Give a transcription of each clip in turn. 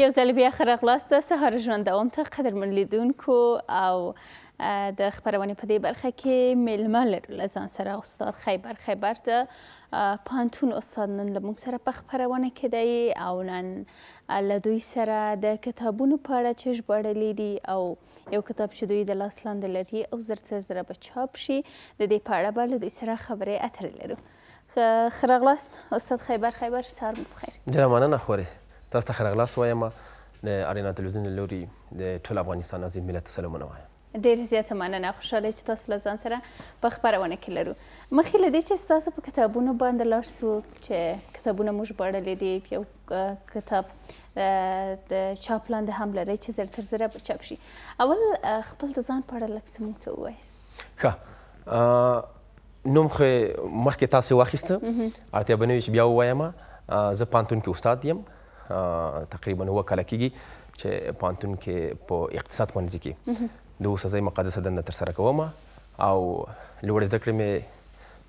یو ځل بیا ښه راغلاست د سهار ژوند دوام ته قدرمن لیدونکو او د خبرونې په دې برخه کې میلمه لرو له ځان سره استاد خیبر خیبر ته پانتون استاد نن له موږ سره په خپرونه کې دی او نن له دوی سره د کتابونو په اړه چې ژباړلي دي او یو کتاب چې دوی د لاس لاندې لري او زر څه زره به چاپ شي د دې په اړه به له دوی سره خبرې اترې لرو ښه راغلاست استاد خیبر خیبر سهار مو بخیر جناب مننه خورې تاسو ته ښه راغلاست وایم د ارینا تلویزیون له لوري د ټول افغانستان عظیم ملت سلامونه وایم ډیر زیاته مننه خوشاله چې تاسو له ځان سره په خبرونه کې لرو مخکې له دې چې تاسو په کتابونو باندې لاړ سو چې کتابونه موږ بړلې دي یو کتاب د چاپ لاندې هم لري چې زر تر زره به چاپ شي اول خپل د ځان په اړه لږ څه موږ ته ووایاست ښه نوم خو مخکې تاسې واخیسته اړتیا به نه وي چې بیا ووایم زه پوهنتون کې استاد یم تقریبا هو کال کېږي چې پانتون کې په اقتصاد پوهنځي کې د اوسنۍ مقدسه دنده ترسره کوم او لوړې زده کړې مې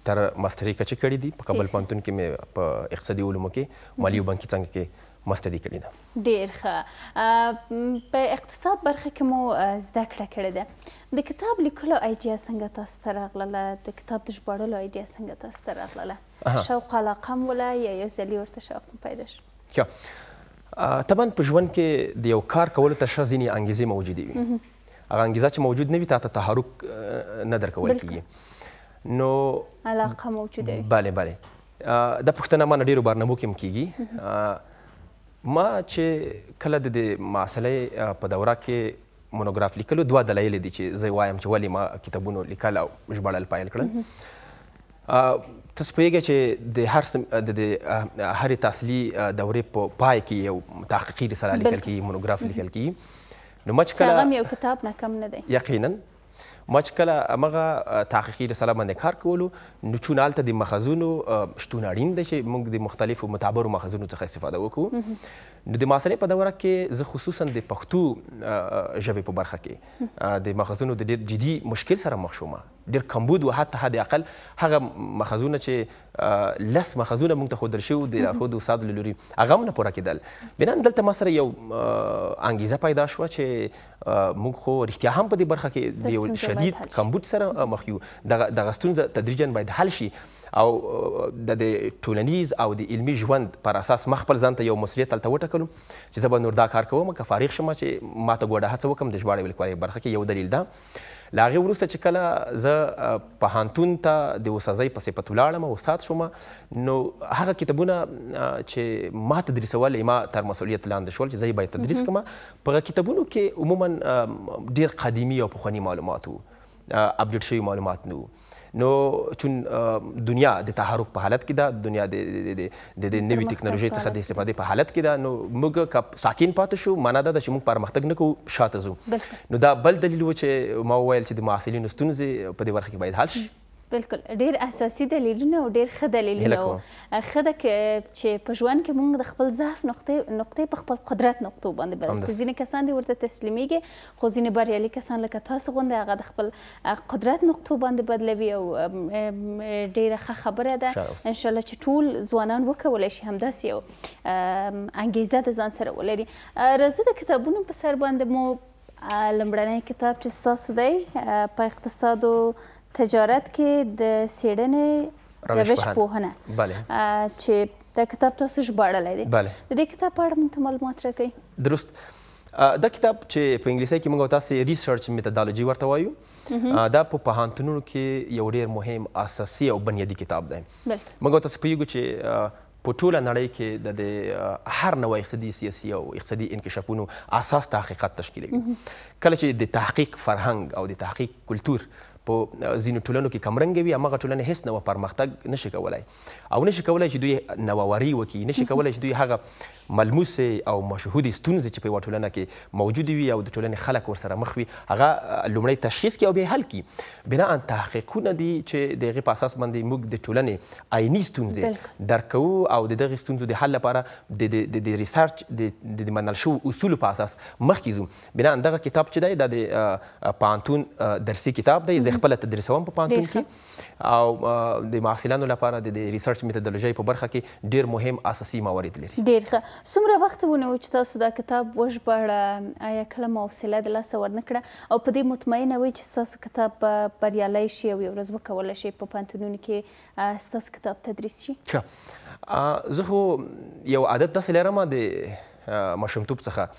تر ماستری کچې کړې دي په کابل پانتون کې مې په اقتصادي علومو کې مالی او بانکي څانګه کې ماستری کړې ده ډېر ښه په اقتصاد برخه کې مو زده کړه کړې ده د کتاب لیکلو ایډیا څنګه تاسو ته راغله د کتاب د ژباړلو ایډیا څنګه تاسو ته راغله شوق علاقه مو ولا یا یو ځلې ورته شوق پیدا شو ښه طبعا په ژوند کې د یو کار کولو تر شا ځینې انګیزې موجودې وي هغه انګیزه چې موجود نه وي تا ته تحرک نه درکول کېږي نو علاقه موجوده وي بله بله دا پوښتنه ما نه ډېرو برنامو کې هم کېږي ما چې کله د دې مسئلې په دوره کې مونوګراف لیکلو دوه دلایل دي چې زه وایم چې ولې ما کتابونو لیکل او ژباړل پیل کړل تاسو پوهیږئ چې د هر سم د هرې تحصیلي دورې په پای کې یو تحقیقي رساله لیکل کیږي مونوګراف لیکل کیږي نو مچ کله هغه یو کتاب نه کم نه دی یقینا ما چې کله هغه تحقیقي رساله باندې کار کولو نو چون هلته د مخزونو شتون اړین دی چې موږ د مختلفو معتبرو مخزونو څخه استفاده وکړو نو د محصلې په دوره کې زه خصوصا د پښتو ژبې په برخه کې د مخزونو د ډېر جدي مشکل سره مخ شوم ډېر کمبود و حتی حد اقل هغه مخزونه چې لس مخزونه موږ ته ښودل شوي د لارښود استاد له لوري هغه هم نه پوره کېدل بنان دلته ما سره یو انګیزه پیدا شوه چې موږ خو رښتیا هم په دې برخه کې د یو شدید کمبود سره مخ یو دغه ستونزه تدریجا باید حل شي او د ټولنیز او د علمی ژوند پر اساس ما خپل ځان ته یو مسؤلیت هلته وټاکلم چې زه به نور دا کار کوم که فارغ شم چې ما ته ګوډه هڅه وکړم د ژباړې ویلکوالۍ برخه کې یو دلیل ده له هغې وروسته چې کله زه پوهنتون ته د استاذۍ په صفت ولاړم استاد شوم نو هغه کتابونه چې ما تدریسول ما تر مسؤلیت لاندې شول چې زه یې باید تدریس کړم په هغه کتابونو کې عموما ډېر قدیمي او پخواني معلومات وو اپډیټ شوی معلومات نه نو چون دنیا د تحرک په حالت کې ده دنیا د د د نوې ټکنالوژي څخه د استفادې په حالت کې ده نو موږ که ساکین پاتې شو معنا دا ده چې موږ پرمختګ نه کوو شاته ځو نو دا بل دلیل و چې ما وویل چې د محصلینو ستونزې په دې برخه کې باید حل شي بالکل ډیر اساسي دلیلونه او ډیر ښه دلیلونه او ښه ده چې په ژوند کې موږ د خپل ضعف نقطې نقطې په خپل قدرت نقطو باندې بلد ځینې کسان دي ورته تسلیمیږي خو ځینې بریالي کسان لکه تاسو غوندې هغه د خپل قدرت نقطو باندې بدلوي او ډیره ښه خبره ده ان شاء الله چې ټول ځوانان وکولای شي همداسې یو انګیزه د ځان سره ولري راځو د کتابونو په سر باندې مو لمړنی کتاب چې ستاسو دی په اقتصاد او تجارت کې د سیډنې روش پوهنه بله چې دا کتاب تاسو ژباړلی دی بله د دې کتاب په اړه موږ ته معلومات راکوي درست دا کتاب چې په انګلیسي کې موږ تاسو ریسرچ میتودالوجي ورته وایو دا په پوهنتونونو کې یو ډیر مهم اساسي او بنیادی کتاب دی موږ تاسو په یو چې په ټوله نړۍ کې د هر نوع اقتصادي سیاسي او اقتصادي انکشافونو اساس تحقیقات تشکیلوي کله چې د تحقیق فرهنګ او د تحقیق کلتور په ځینو ټولنو کې کمرنګ وي هغه ټولنه هیڅ نو پرمختګ نشي کولای او نشي کولای چې دوی نوواري وکړي نشي کولای چې دوی هغه ملموس او مشهود ستونزې چې په یوه ټولنه کې موجود وي او د ټولنې خلک ورسره مخ وي هغه لومړی تشخیص کړي او بیا حل کړي بنا ان تحقیقونه دي چې د هغې په اساس باندې موږ د ټولنې عیني ستونزې درک کوو او د دغې ستونزو د حل لپاره د د ریسرچ د د منل شو اصول په اساس مخکې ځو بنا ان دغه کتاب چې دی د پانتون درسي کتاب دی زه خپل تدریس هم په پانتون کې او د محصلانو لپاره د ریسرچ میتودولوژي په برخه کې ډیر مهم اساسي موارد لري ډیر ښه څومره وخت ونه چې تاسو دا کتاب وژباړه آیا کله مو حوصله د لاسه ورنکړه او په دې مطمئنه وي چې تاسو کتاب بریالی شي او یو ورځ وکولی شي په پانتونونو کې ستاسو کتاب تدریس شي ښه زه خو یو عادت داسې لرم د ماشومتوب څخه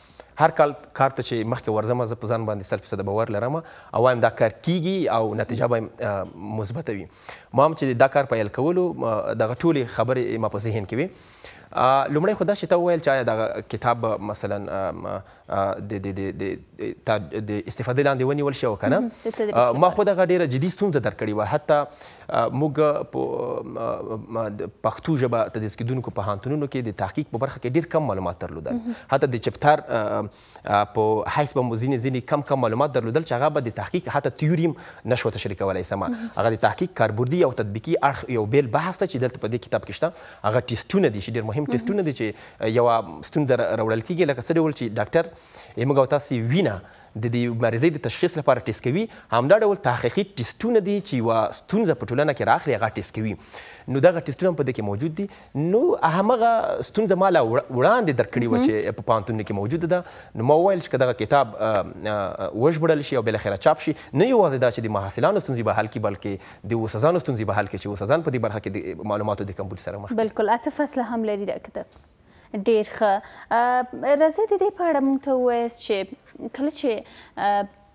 هر کال کار ته چې مخکې ورځم زه په ځان باندې سل فیصد باور لرم او وایم دا کار کیږي او نتیجه به مثبته وي ما هم چې دا کار پیل کولو دغه ټولې خبرې ما په ذهن کې وي لومړی خو دا چې ته وویل چې آیا دغه کتاب مثلا د د د د استفادې لاندې ونیول شي او که نه ما خو دغه ډېره جدي ستونزه درکړې وه حتی موږ په پښتو ژبه تدریس کېدونکو پوهنتونونو کې د تحقیق په برخه کې ډېر کم معلومات درلودل حتی د چپتر په حیث به مو ځینې ځینې کم کم معلومات درلودل چې هغه به د تحقیق حتی تیوري هم نشوه تشریح کولی سم هغه د تحقیق کاربردي او تطبیقي اړخ یو بیل بحث ته چې دلته په دې کتاب کې شته هغه ټیسټونه دي چې ډېر مهم مهم ټیسټونه دي چې یو ستون در راوړل کیږي لکه څه ډول چې ډاکټر موږ تاسو وینه د دې مریضۍ د تشخیص لپاره ټیسټ کوي همدا ډول تحقیقي ټیسټونه دي چې یوه ستونزه په ټولنه کې راخلي هغه ټیسټ کوي نو دغه ټیسټونه په دې کې موجود دي نو همغه ستونزه ما له وړاندې درکړې وه چې په پوهنتون کې موجوده ده نو ما وویل چې که دغه کتاب وژبړل شي او بالاخره چاپ شي نه یوازې دا چې د محصلانو ستونزې به حل کړي بلکې د اوسسانو ستونزې به حل کړي چې اوسسان په دې برخه کې د معلوماتو د کمبود سره مخ بلکل اته فاصله هم لري دا کتاب ډیر ښه راځي د دې په اړه مونږ ته ووایاست چې کله چې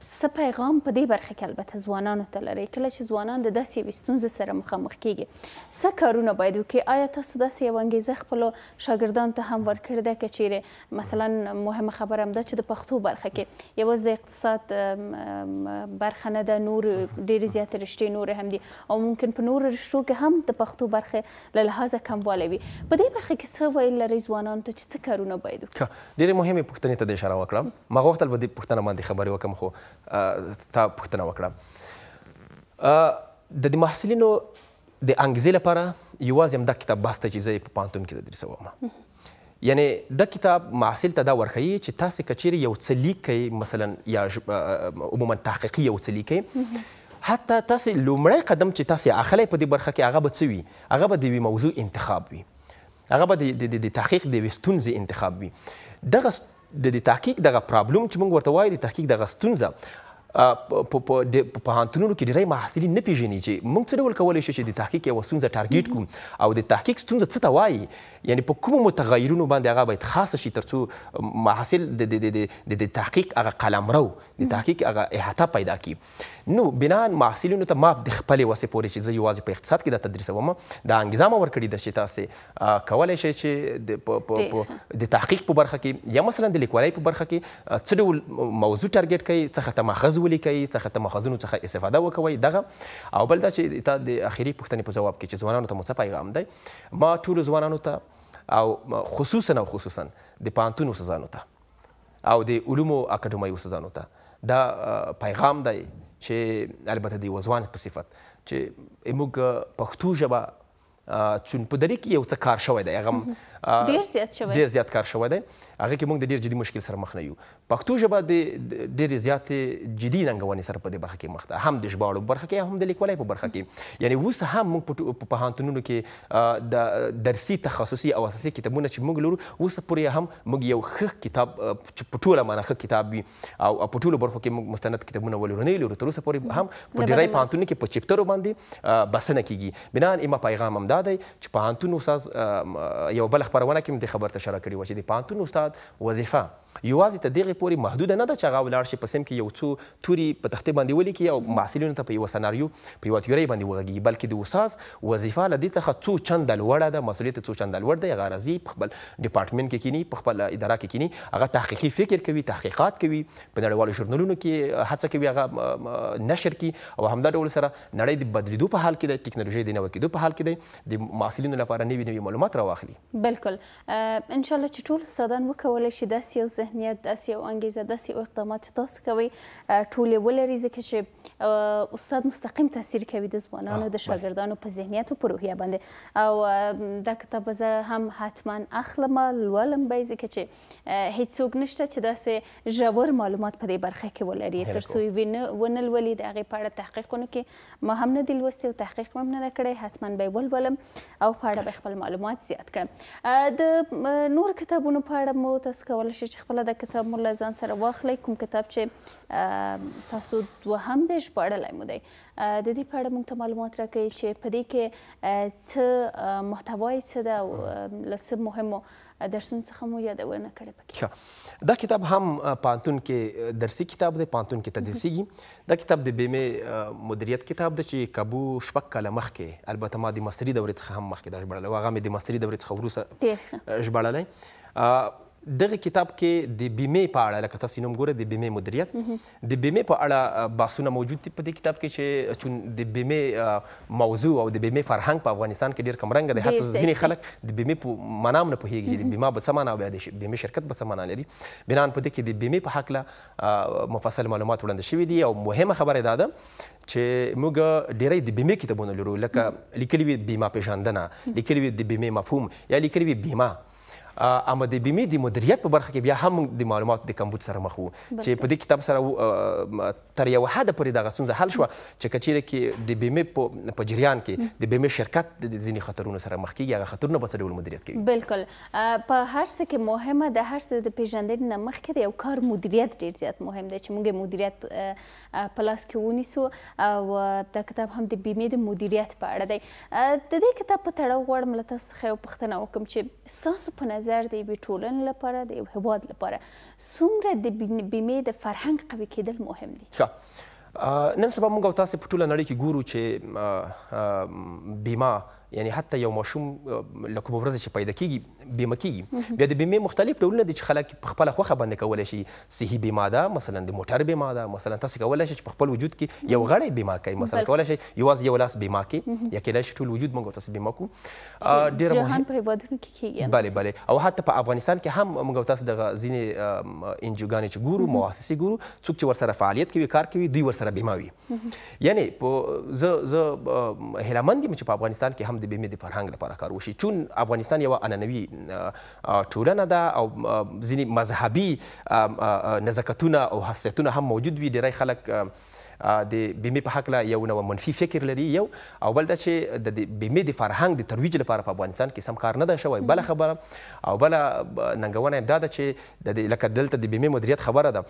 څه پیغام په دې برخه کې البته ځوانانو ته لري کله چې ځوانان د داسې یوې ستونزې سره مخامخ کیږي څه کارونه باید وکړي آیا تاسو داسې یوه انګیزه خپلو شاګردانو ته هم ورکړې ده که چیرې مثلا مهمه خبره هم ده چې د پښتو برخه کې یوازې د اقتصاد برخه نه ده نور ډېرې زیاتې رشتې نورې هم دي او ممکن په نورو رشتو کې هم د پښتو برخې له لحاظه کموالی وي په دې برخه کې څه ویل لرئ ځوانانو ته چې څه کارونه باید وکړي ډېرې مهمې پوښتنې ته د اشاره وکړم ما غوښتل به دې پوښتنه باندې خبرې وکړم خو تا پوښتنه وکړه د دې محصلینو د انګیزې لپاره یوازې همدا کتاب بس ته چې زه یې په پوهنتون کې تدریسوم یعنی د کتاب محصل ته دا ورخیي چې تاسو کچیر یو څه لیکئ مثلا یا عموما تحقیقي یو څه لیکئ حتی تاسو لومړی قدم چې تاسو اخلي په دې برخه کې هغه به څه وي هغه به د یوې موضوع انتخاب وي هغه به د تحقیق د یوې ستونزې انتخاب وي دغه د تحقیق دغه پرابلم چې موږ ورته وایو د تحقیق دغه ستونزه په په هانتونو کې ډیری محصلین نه پیژني چې موږ څه ډول کولای شو چې د تحقیق یو ستونزه ټارګټ کوم او د تحقیق ستونزه څه ته وایي یعنی په کومو متغیرونو باندې هغه باید خاص شي ترڅو محصل د د د د تحقیق هغه قلمرو د تحقیق هغه احاطه پیدا کړي نو بنا محصلینو ته ماب د خپل وسې پورې چې زه یوازې په اقتصاد کې د تدریس وم دا انګیزه مور کړی د چې تاسو کولای شي چې د تحقیق په برخه کې یا مثلا د لیکوالۍ په برخه کې څه ډول موضوع ټارګټ کوي څه ختمه خزو ولیکئ څخه ته ماخذونو څخه استفاده وکوي دغه او بل دا چې تا د اخیری پوښتنې په جواب کې چې ځوانانو ته مو څه پیغام دی ما ټولو ځوانانو ته او خصوصا او خصوصا د پانتون استادانو ته او د علومو اکاډمۍ استادانو ته دا پیغام دی چې البته د یو ځوان په صفت چې موږ پښتو ژبه چون په دری کې یو څه کار شوی دی هغه ډیر زیات شوی ډیر زیات کار شوی دی هغه کې موږ د ډیر جدي مشکل سره مخ نه یو پښتو ژبه د ډیر زیات جدي ننګونې سره په دې برخه کې مخ ده هم د ژباړو برخه کې هم د لیکوالۍ په برخه کې یعنی اوس هم موږ په پوهنتونونو کې د درسي تخصصي او اساسي کتابونه چې موږ لرو اوس پورې هم موږ یو ښه کتاب چې په ټوله معنی ښه کتاب وي او په ټولو برخو کې موږ مستند کتابونه ولرو نه لرو تر اوسه پورې هم په ډیری پوهنتونونو کې په چپټرو باندې بسنه کیږي بنا اما پیغام هم ده دا دی چې پوهنتون استاد یو بل خبرونه کې د خبر تشریح کړې و چې د پوهنتون استاد وظیفه یوازې ته دغه پورې محدود نه ده چې هغه ولاړ شي په سیم کې یو څو توري په تختې باندې ولیکي او محصلینو ته په یو سناریو په یو تیوري باندې وغږي بلکې د استاد وظیفه له دې څخه څو چنده لوړه ده مسؤلیت څو چنده لوړ دی هغه راځي په خپل ډپارټمنټ کې کینی په خپل اداره کې کینی هغه تحقیقي فکر کوي تحقیقات کوي په نړیوالو ژورنالونو کې هڅه کوي هغه نشر کی او همدا ډول سره نړۍ د بدلیدو په حال کې د ټکنالوژي د نوو کېدو په حال کې دی د محصلینو لپاره نوي نوي معلومات راواخلي بالکل ان شاء الله چې ټول استادان وکولای شي داسې یو ذهنیت داسې یو انګیزه داسې یو اقدامات چې تاسو کوي ټول ولري ځکه چې استاد مستقیم تاثیر کوي د ځوانانو د شاګردانو په ذهنیت او په روحیه باندې او دا کتاب زه هم حتما اخلم لولم به ځکه چې هیڅوک نشته چې داسې ژور معلومات په دې برخه کې ولري ترڅو یې ونلولي د هغې په اړه تحقیق ونکړي ما هم نه دی لوستی او تحقیق مې هم نه دی کړی حتما به یې ولولم کړم او په اړه به خپل معلومات زیات کړم د نور کتابونو په اړه مو تاسو کولی شئ چې خپل د کتاب مو له ځان سره واخلئ کوم کتاب چې تاسو دوهم دی ژباړلی مو دی د دې په اړه موږ ته معلومات راکړي چې په دې کې څه محتوای څه د لسه مهمو درسونو څخه مو یادونه کړې پکې دا کتاب هم پانتون کې درسي کتاب دی پانتون کې تدریسيږي دا کتاب د بیمه مدیریت کتاب دی چې کابو شپک کاله مخکې البته ما د مصري دورې څخه هم مخکې دا ژبړلې واغه مې د مصري دورې څخه وروسته ژبړلې دغه کتاب کې د بیمې په اړه لکه تاسو نوم ګوره د بیمې مدیریت د بیمې په اړه باسونه موجود دي په دې کتاب کې چې چون د بیمې موضوع او د بیمې فرهنګ په افغانستان کې ډیر کم رنګ دی حتی ځینې خلک د بیمې په معنا نه پوهیږي چې د بیمه به څه معنا او د بیمې شرکت به څه معنا لري بنان په دې کې د بیمې په هکله مفصل معلومات وړاندې شوي دي او مهمه خبره دا ده چې موږ ډیرې د بیمې کتابونه لرو لکه لیکلي بیمه پیژندنه لیکلي د بیمې مفهوم یا لیکلي بیمه اما د بیمه د مدیریت په برخه کې بیا هم د معلوماتو د کمبود سره مخ وو چې په دې کتاب سره تر یو حد پورې دغه ستونزه حل شوه چې کچیره کې د بیمه په جریان کې د بیمه شرکت د ځینې خطرونو سره مخ کیږي هغه خطرونه په څه ډول مدیریت کوي بالکل په هر څه کې مهمه د هر څه د پیژندنې نه مخکې د یو کار مدیریت ډیر زیات مهم دی چې موږ مدیریت پلاس کې ونیسو او دا کتاب هم د بیمه د مدیریت په اړه دی د دې کتاب په تړاو غواړم له تاسو څخه یو پوښتنه وکړم چې ستاسو په نظر زر د یوې ټولنې لپاره د یو هیواد لپاره څومره د بیمې د فرهنګ قوي کېدل مهم دي ښه نن سبا موږ تاسو په ټوله نړۍ کې ګورو چې بیمه یعنی حتی یو ماشوم لکه په ورځ چې پیدا کیږي بیمه کیږي بیا د بیمې مختلف ډولونه دي چې خلک په خپل خوخه باندې کولای شي صحي بیمه ده مثلا د موټر بیمه ده مثلا تاسو کولای شئ چې په خپل وجود کې یو غړی بیمه کوي مثلا کولای شئ یوازې یو لاس بیمه کوي یا کولای شئ ټول وجود موږ تاسو بیمه کو ډیر مهم په هیوادونو کې کیږي بله بله او حتی په افغانستان کې هم موږ تاسو د ځینې انجوګانې چې ګورو مؤسسې ګورو څوک چې ورسره فعالیت کوي کار کوي دوی ورسره بیمه وي یعنی په زه زه هیلمند یم چې په افغانستان کې هم هم د بیمې د فرهنګ لپاره کار وشي چون افغانستان یو انانوي ټولنه ده او ځینې مذهبي نزاکتونه او حساسیتونه هم موجود وي ډیری خلک د بیمه په حق لا یو نو منفي فکر لري یو او بل دا چې د بیمه د فرهنګ د ترویج لپاره په افغانستان کې سم کار نه ده شوی بل خبره او بل ننګونه دا ده چې د لکه دلته د بیمه مدیریت خبره ده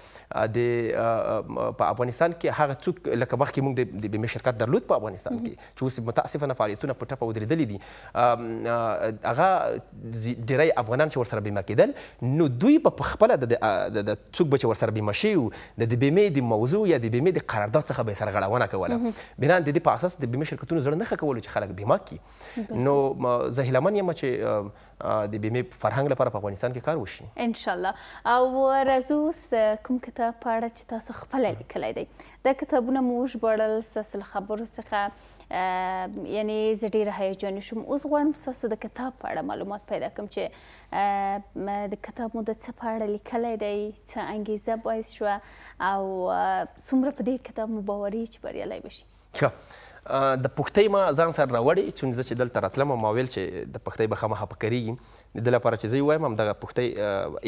د په افغانستان کې هغه څوک لکه مخکې موږ د بیمه شرکت درلود په افغانستان کې چې اوس متاسفانه فعالیتونه په ټپه ودرېدلې دي هغه ډیری افغانان چې ورسره بیمه کېدل نو دوی په خپل د څوک به چې ورسره بیمه شي د بیمې د موضوع یا د بیمې د قرارداد واردات څخه به سرغړونه کوله بنا د دې په اساس د بیمه شرکتونو زړه نه ښه کولو چې خلک بیمه کړي نو زه هیله من یم چې د بیمې فرهنګ لپاره په افغانستان کې کار وشي ان شاء الله او راځو د کوم کتاب په اړه چې تاسو خپل لیکلی دی د کتابونه موږ بړل سلسله خبرو څخه یعنی زه ډېره هیجاني شوم اوس غواړم ستاسو د کتاب په اړه معلومات پیدا کړم چې د کتاب مو د څه په اړه لیکلی دی څه انګیزه باعث شوه او څومره په دې کتاب مو باوري چې بریالی بشي ښه د پښتۍ ما ځان سره راوړې چې زه چې دلته راتلم ما ویل چې د پښتۍ به خامخا پکریږي د لپاره چې زه وایم همدغه پښتۍ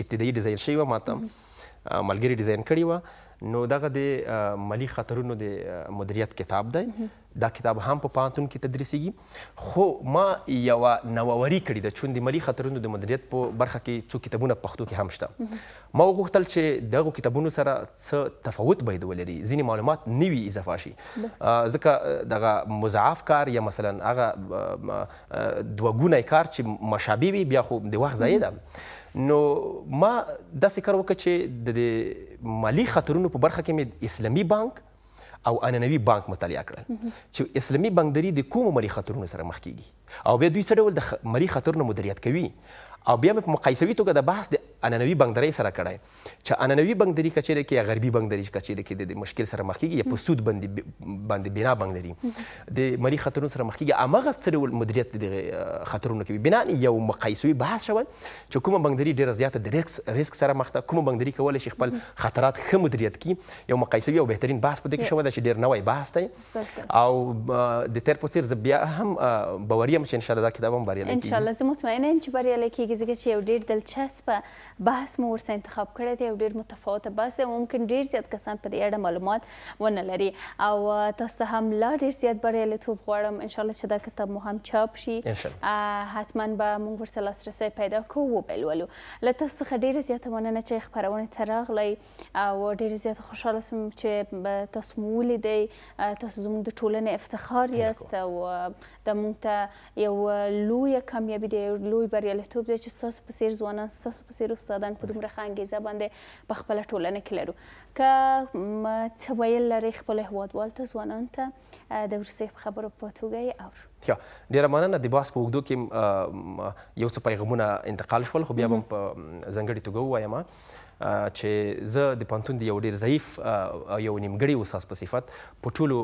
ابتدایي ډیزاین شوې وه ما ته ملګري ډیزاین کړې وه نو دغه د مالی خطرونو د مدیریت کتاب دی دا کتاب هم په پانتون کې تدریسیږي خو ما یو نووري کړی د چون د مالی خطرونو د مدیریت په برخه کې څو کتابونه پښتو کې هم شته ما وغوښتل چې دغه کتابونو سره څه تفاوت باید ولري ځینې معلومات نوي اضافه شي ځکه دغه مضاعف کار یا مثلا هغه دوه ګونی کار چې مشابه وي بیا خو د وخت ضایع ده نو ما داسې کار وکړ چې د مالی خطرونو په برخه کې مې اسلامي بانک او اننوي بانک مطالعه کړل چې اسلامي بانکداري د کوم مالي خطرونو سره مخ کیږي او بیا دوی څه ډول د مالي خطرونو مدیریت کوي او بیا په مقایسوي توګه د بحث د انانوي بنګدرۍ سره کړای چې انانوي بنګدرۍ کچېره کې غربي بنګدرۍ کچېره کې د مشکل سره مخ کیږي په سود باندې باندې بنا بنګدرۍ د مری خطرونو سره مخ کیږي امغه سره مدیریت د خطرونو کې بنا یو مقایسوي بحث شوی چې کومه بنګدرۍ ډیره زیاته د ریسک سره مخ ده کومه بنګدرۍ کولای شي خپل خطرات ښه مدیریت کړي یو مقایسوي او بهترین بحث پدې کې شوی دا چې ډیر نوی بحث دی او د تیر په څیر بیا هم باوریم چې ان شاء الله دا کتاب هم بریالي کیږي ان شاء الله زه مطمئنه یم چې بریالي کیږي کیږي ځکه چې یو ډیر دلچسپ بحث مو ورته انتخاب کړی دی یو ډیر متفاوته بحث دی ممکن ډیر زیات کسان په دې اړه معلومات ونه لري او تاسو ته هم لا ډیر زیات بریالیتوب غواړم ان شاء الله چې دا کتاب مو هم چاپ شي حتما به موږ ورته لاسرسی پیدا کوو وبلولو له تاسو څخه ډیر زیات مننه چې خبرونه ته راغلی او ډیر زیات خوشاله سم چې تاسو مو ولیدئ تاسو زموږ د ټولنې افتخار یاست او د مونږ ته یو لوی کامیابی دی یو لوی بریالیتوب دی دی چې ساس په سیر ځوانان ساس په سیر استادان په دومره خانګیزه باندې په خپل ټولنه کې لرو که څه ویل لري خپل هوادوال ته ځوانان ته د ورسې خبرو په توګه اورو تیا ډیره مننه د باس په وګدو کې یو څه پیغامونه انتقال شول خو بیا هم په ځنګړي توګه وایم چې زه د پانتون د یو ډیر ضعیف یو نیمګړی استاد په صفت په ټولو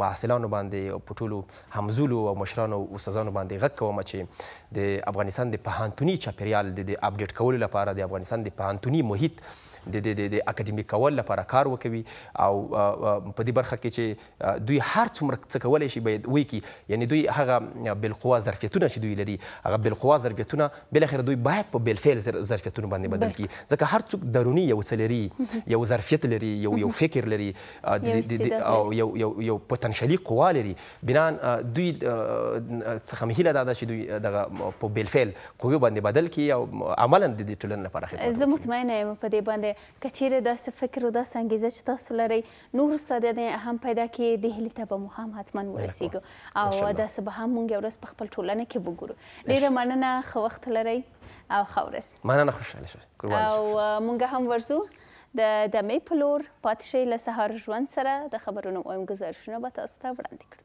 محصلانو باندې او په ټولو همزولو او مشرانو او استادانو باندې غږ کوم چې د افغانستان د پهانتونی چاپیریال د اپډیټ کولو لپاره د افغانستان د پهانتونی محیط د د د اکیډمي کول لپاره کار وکوي او په دې برخه کې چې دوی هر څومره څه کولای شي باید وایي کې یعنی دوی هغه بالقوا ظرفیتونه چې دوی لري هغه بالقوا ظرفیتونه بل اخر دوی باید په بالفعل ظرفیتونه باندې بدل کړي ځکه هر څوک درونی یو څه لري یو ظرفیت لري یو یو فکر لري او یو یو یو پوتنشلي قوا لري بنان دوی څخه مهیله دا ده چې دوی دغه په بالفعل قوی باندې بدل کی او عملا د دې ټولنې لپاره خدمت زه مطمئنه یم په دې باندې کچیر دا فکر او دا انګیزه چې تاسو لري نور استاد دې هم پیدا کی د هلی ته به مو هم حتما ورسیږو او دا سبا هم مونږ ورس په خپل ټولنه کې وګورو ډیره مننه خو وخت لري او خورس مننه خوشاله شو او مونږ هم ورزو د د مې پلور پاتشي له سهار ژوند سره د خبرونو او گزارشونو به تاسو ته وړاندې کړو